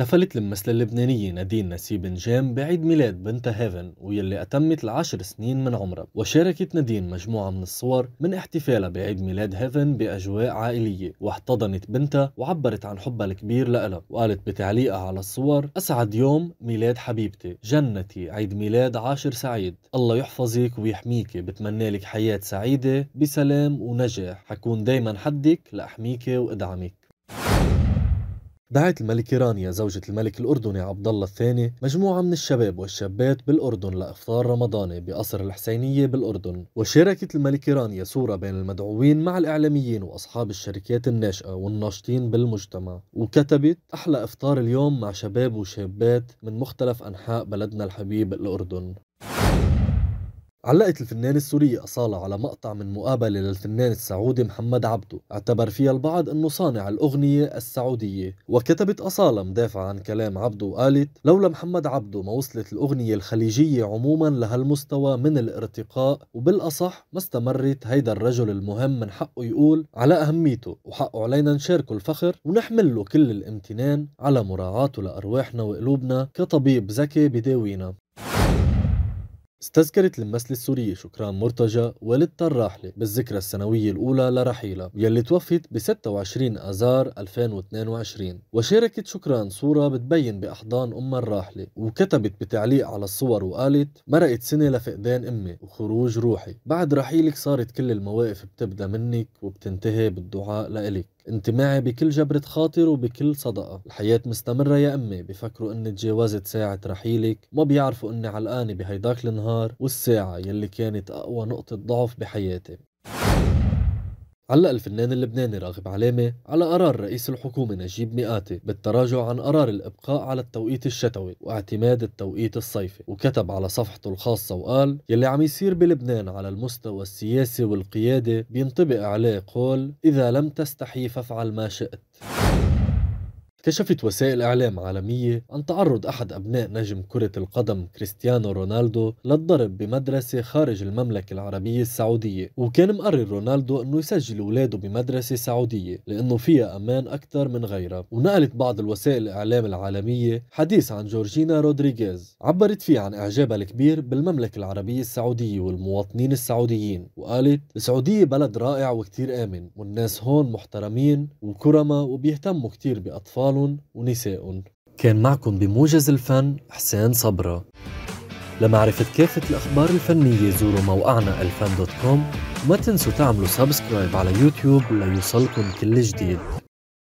احتفلت الممثلة اللبنانية نادين نسيب نجام بعيد ميلاد بنتها هيفن ويلي أتمت العشر سنين من عمرها وشاركت نادين مجموعة من الصور من احتفالها بعيد ميلاد هيفن بأجواء عائلية واحتضنت بنتها وعبرت عن حبها الكبير لها وقالت بتعليقها على الصور أسعد يوم ميلاد حبيبتي جنتي عيد ميلاد عاشر سعيد الله يحفظك ويحميك بتمنى لك حياة سعيدة بسلام ونجاح حكون دايما حدك لأحميك وأدعمك دعت الملكة رانيا زوجة الملك الأردني عبد الله الثاني مجموعة من الشباب والشابات بالأردن لإفطار رمضاني بقصر الحسينية بالأردن وشاركت الملكة رانيا صورة بين المدعوين مع الإعلاميين وأصحاب الشركات الناشئة والناشطين بالمجتمع وكتبت أحلى إفطار اليوم مع شباب وشابات من مختلف أنحاء بلدنا الحبيب الأردن علقت الفنانة السورية أصالة على مقطع من مقابلة للفنان السعودي محمد عبدو اعتبر فيها البعض أنه صانع الأغنية السعودية وكتبت أصالة مدافعة عن كلام عبدو وقالت لولا محمد عبدو ما وصلت الأغنية الخليجية عموما لهالمستوى من الارتقاء وبالأصح ما استمرت هيدا الرجل المهم من حقه يقول على أهميته وحقه علينا نشاركه الفخر ونحمل له كل الامتنان على مراعاته لأرواحنا وقلوبنا كطبيب ذكي بداوينا استذكرت الممثلة السورية شكران مرتجى والدتها الراحلة بالذكرى السنوية الأولى لرحيلها يلي توفت ب 26 آذار 2022 وشاركت شكران صورة بتبين بأحضان أمها الراحلة وكتبت بتعليق على الصور وقالت مرقت سنة لفقدان أمي وخروج روحي بعد رحيلك صارت كل المواقف بتبدأ منك وبتنتهي بالدعاء لإلك انت معي بكل جبرة خاطر وبكل صدقة الحياة مستمرة يا أمي بفكروا أني تجاوزت ساعة رحيلك ما بيعرفوا أني علقاني بهيداك النهار والساعة يلي كانت أقوى نقطة ضعف بحياتي علق الفنان اللبناني راغب علامة على قرار رئيس الحكومة نجيب مئاتي بالتراجع عن قرار الإبقاء على التوقيت الشتوي واعتماد التوقيت الصيفي وكتب على صفحته الخاصة وقال يلي عم يصير بلبنان على المستوى السياسي والقيادة بينطبق عليه قول إذا لم تستحي فافعل ما شئت اكتشفت وسائل إعلام عالمية عن تعرض أحد أبناء نجم كرة القدم كريستيانو رونالدو للضرب بمدرسة خارج المملكة العربية السعودية وكان مقرر رونالدو أنه يسجل أولاده بمدرسة سعودية لأنه فيها أمان أكثر من غيرها ونقلت بعض الوسائل الإعلام العالمية حديث عن جورجينا رودريغيز عبرت فيه عن إعجابها الكبير بالمملكة العربية السعودية والمواطنين السعوديين وقالت السعودية بلد رائع وكتير آمن والناس هون محترمين وكرمة وبيهتموا كتير بأطفال رجال ونساء كان معكم بموجز الفن حسين صبرا لمعرفة كافة الأخبار الفنية زوروا موقعنا الفن دوت كوم وما تنسوا تعملوا سبسكرايب على يوتيوب ليصلكم كل جديد